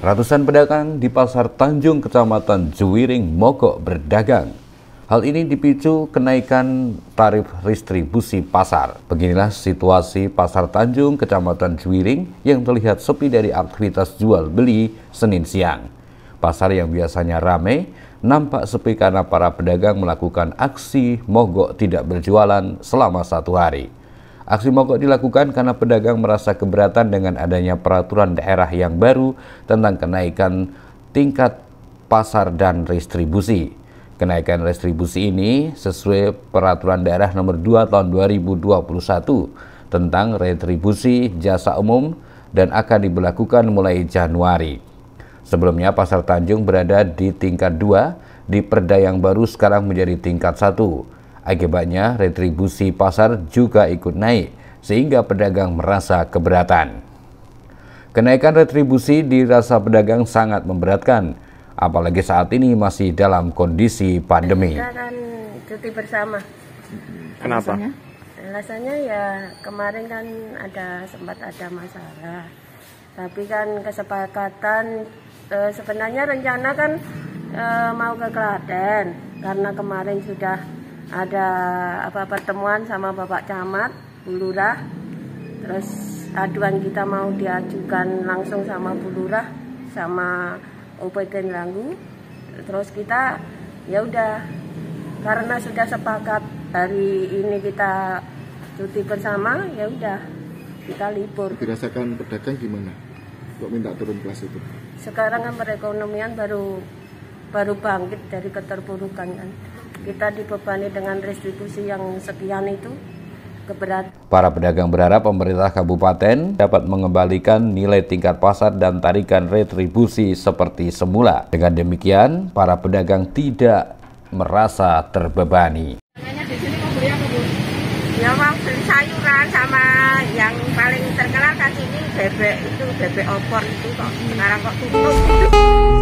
Ratusan pedagang di Pasar Tanjung, Kecamatan Juwiring, mogok berdagang. Hal ini dipicu kenaikan tarif distribusi pasar. Beginilah situasi Pasar Tanjung, Kecamatan Juwiring yang terlihat sepi dari aktivitas jual beli Senin siang. Pasar yang biasanya ramai nampak sepi karena para pedagang melakukan aksi mogok tidak berjualan selama satu hari. Aksi mogok dilakukan karena pedagang merasa keberatan dengan adanya peraturan daerah yang baru tentang kenaikan tingkat pasar dan distribusi. Kenaikan distribusi ini sesuai peraturan daerah nomor 2 tahun 2021 tentang retribusi jasa umum dan akan diberlakukan mulai Januari. Sebelumnya pasar Tanjung berada di tingkat 2, di perda yang baru sekarang menjadi tingkat 1 Akibatnya, retribusi pasar juga ikut naik, sehingga pedagang merasa keberatan. Kenaikan retribusi dirasa pedagang sangat memberatkan, apalagi saat ini masih dalam kondisi pandemi. Kita kan cuti bersama. Kenapa? Alasannya, Alasannya ya kemarin kan ada sempat ada masalah, tapi kan kesepakatan e, sebenarnya rencana kan e, mau ke Klaten karena kemarin sudah ada apa pertemuan sama Bapak Camat Bulurah terus aduan kita mau diajukan langsung sama Bulurah sama UPT Langgu terus kita ya udah karena sudah sepakat hari ini kita cuti bersama ya udah kita libur dirasakan pedagang gimana kok minta turun kelas itu sekarang kan perekonomian baru baru bangkit dari keterpurukan kan kita dibebani dengan restitusi yang sekian itu keberat. Para pedagang berharap pemerintah kabupaten dapat mengembalikan nilai tingkat pasar dan tarikan retribusi seperti semula. Dengan demikian, para pedagang tidak merasa terbebani. Ya mau sayuran sama yang paling terkenal kan ini bebek itu bebek opor itu kok sekarang kok tutup.